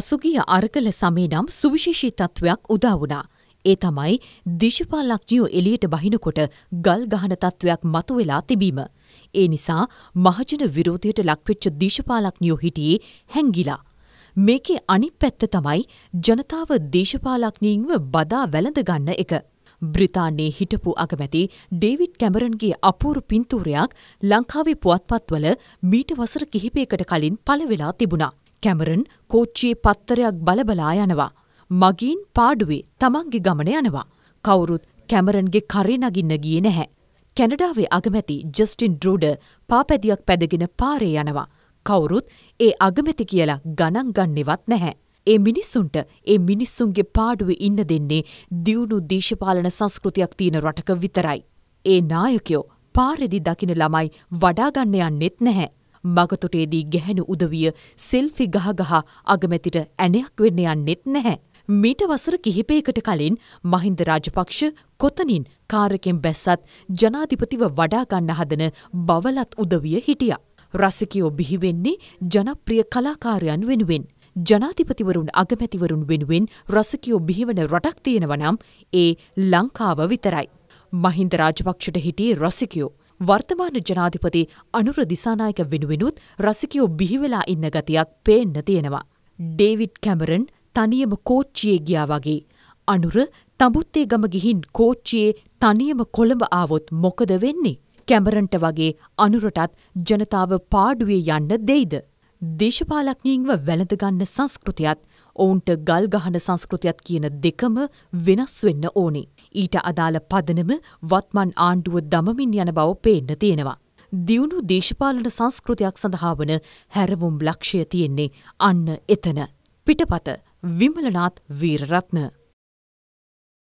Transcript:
පසුගිය අරගල සමේ නම් සුවිශේෂී තත්ත්වයක් උදා වුණා. ඒ තමයි දිශපාලක්ඥියෝ එලියට බහිනකොට ගල් ගහන තත්ත්වයක් මතුවෙලා තිබීම. ඒ නිසා මහජන විරෝධයට ලක්වෙච්ච දේශපාලක්ඥියෝ හිටියේ හැංගිලා. මේකේ අනිත් පැත්ත තමයි ජනතාව දේශපාලක්ඥීන්ව බදා වැළඳගන්න එක. බ්‍රිතාන්නේ හිටපු අගමැති ඩේවිඩ් කැමරන්ගේ අපූරු පින්තූරයක් ලංකාවේ පුවත්පත්වල මීට වසර කිහිපයකට කලින් පළවෙලා තිබුණා. කැමරන් කෝච්චියේ පත්තරයක් බලබලා යනවා. මගීන් පාඩුවේ තමන්ගේ ගමන යනවා. කවුරුත් කැමරන්ගේ කරේ නගින්න ගියේ නැහැ. කැනඩාවේ අගමැති ජස්ටින් ඩ්‍රඩ පාපැදියක් පැදගෙන පාරේ යනවා. කවුරුත් ඒ අගමැති කියලා ගණන් ගන්නෙවත් නැහැ. ඒ මිනිස්සුන්ට ඒ මිනිස්සුන්ගේ පාඩුවේ ඉන්න දෙන්නේ දියුණු දේශපාලන සංස්කෘතියක් තියෙන රටක විතරයි. ඒ නායකයෝ පාරෙදි දකින ළමයි වඩාගන්න යන්නෙත් නැහැ. මගතොටේදී ගැහැණු උදවිය සෙල්ෆි ගහගහ අගමැතිට ඇණයක් වෙන්න යන්නෙත් නැහැ. මීට වසර කිහිපයකට කලින් මහින්ද රාජපක්ෂ කොතනින් කාරකෙන් බැස්සත් ජනාධිපතිව වඩාගන්න හදන බවලත් උදවිය හිටිය. රසිකයෝ බිහිවෙන්නේ ජනප්‍රිය කලාකාරයන් වෙනුවෙන්. ජනාධිපතිවරුන් අගමැතිවරුන් වෙනුවෙන් රසකයෝ බිහිවන රටක් තියෙනවනම් ඒ ලංකාව විතරයි. මහින්ද රාජපක්ෂට හිටියේ රසිකයෝ වර්තමාන ජනාධිපති අනුර දිසානායක වෙනුවෙනුත් රසිකයෝ බිහිවෙලා ඉන්න ගතියක් පේන්න තියෙනවා. ඩේවිඩ් කැමරන් තනියම කෝච්චියේ ගියා වගේ. අනුර තඹුත්තේ ගම ගිහින් කෝච්චියේ තනියම කොළඹ ආවොත් මොකද වෙන්නේ. කැමරන්ට වගේ අනුරටත් ජනතාව පාඩුවේ යන්න දෙයිද. දේශපාලඥයින්ව වැළඳගන්න සංස්කෘතියත් ඔවුන්ට ගල් ගහන සංස්කෘතියත් කියන දෙකම වෙනස් වෙන්න ඕනේ. ඊට අදාළ පදනම වත්මන් ආණ්ඩුව දමමින් යන බව පේන්න තියෙනවා. දියුණු දේශපාලන සංස්කෘතියක් සඳහා වන හැරවුම් ලක්ෂය තියෙන්නේ අන්න එතන. පිටපත විමලනාත් වීරරත්න.